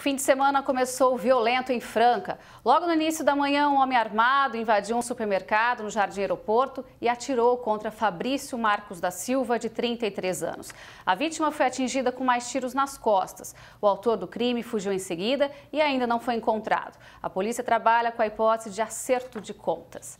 O fim de semana começou violento em Franca. Logo no início da manhã, um homem armado invadiu um supermercado no Jardim Aeroporto e atirou contra Fabrício Marcos da Silva, de 33 anos. A vítima foi atingida com mais tiros nas costas. O autor do crime fugiu em seguida e ainda não foi encontrado. A polícia trabalha com a hipótese de acerto de contas.